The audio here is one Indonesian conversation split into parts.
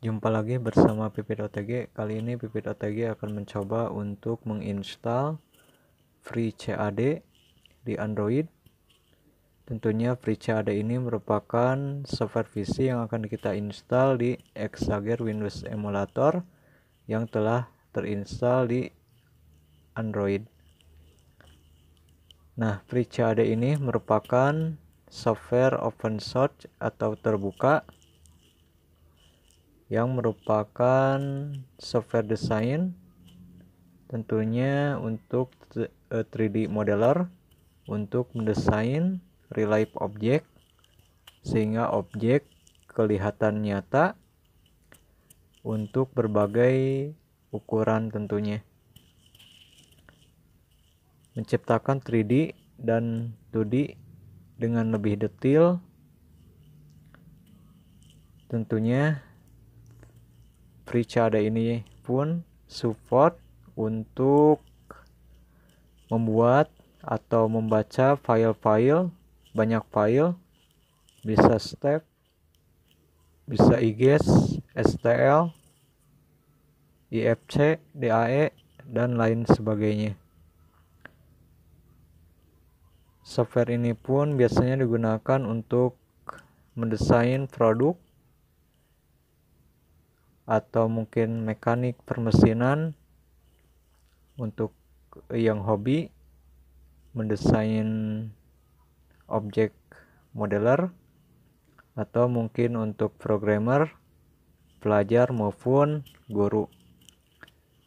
Jumpa lagi bersama Pipit OTG. Kali ini Pipit OTG akan mencoba untuk menginstal Free CAD di Android. Tentunya Free CAD ini merupakan software PC yang akan kita install di Exager Windows Emulator yang telah terinstall di Android. Nah, Free CAD ini merupakan software open source atau terbuka yang merupakan software design tentunya untuk 3D e, modeler untuk mendesain real life objek sehingga objek kelihatan nyata untuk berbagai ukuran tentunya menciptakan 3D dan 2D dengan lebih detail tentunya Pricada ini pun support untuk membuat atau membaca file-file banyak file bisa step bisa IGES STL IFC DAE dan lain sebagainya software ini pun biasanya digunakan untuk mendesain produk atau mungkin mekanik permesinan untuk yang hobi mendesain objek modeler atau mungkin untuk programmer, pelajar maupun guru.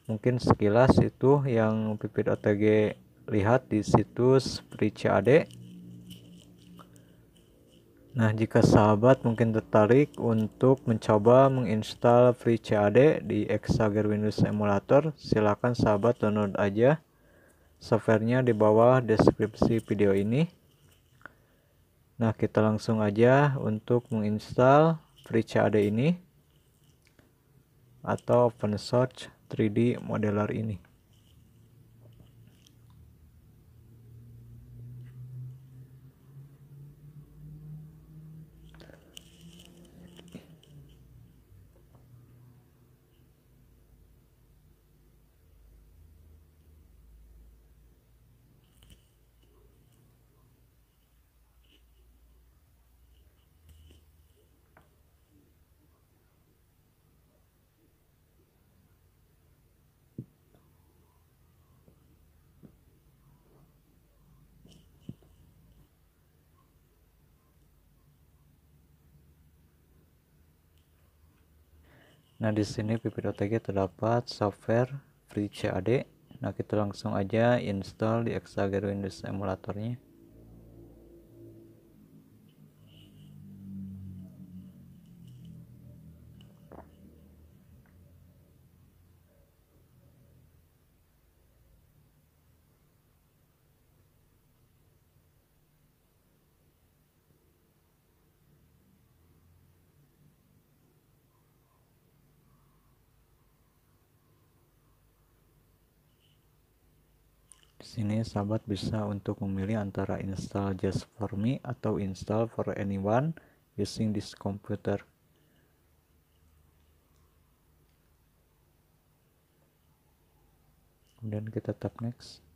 Mungkin sekilas itu yang Pipit OTG lihat di situs Ade. Nah, jika sahabat mungkin tertarik untuk mencoba menginstal FreeCAD di Exager Windows Emulator, silakan sahabat download aja softwarenya di bawah deskripsi video ini. Nah, kita langsung aja untuk menginstal FreeCAD ini atau open source 3D modeler ini. Nah, di sini pip.otg terdapat software free FreeCAD. Nah, kita langsung aja install di Exagero Windows emulatornya. sini sahabat bisa untuk memilih antara install just for me atau install for anyone using this computer kemudian kita tap next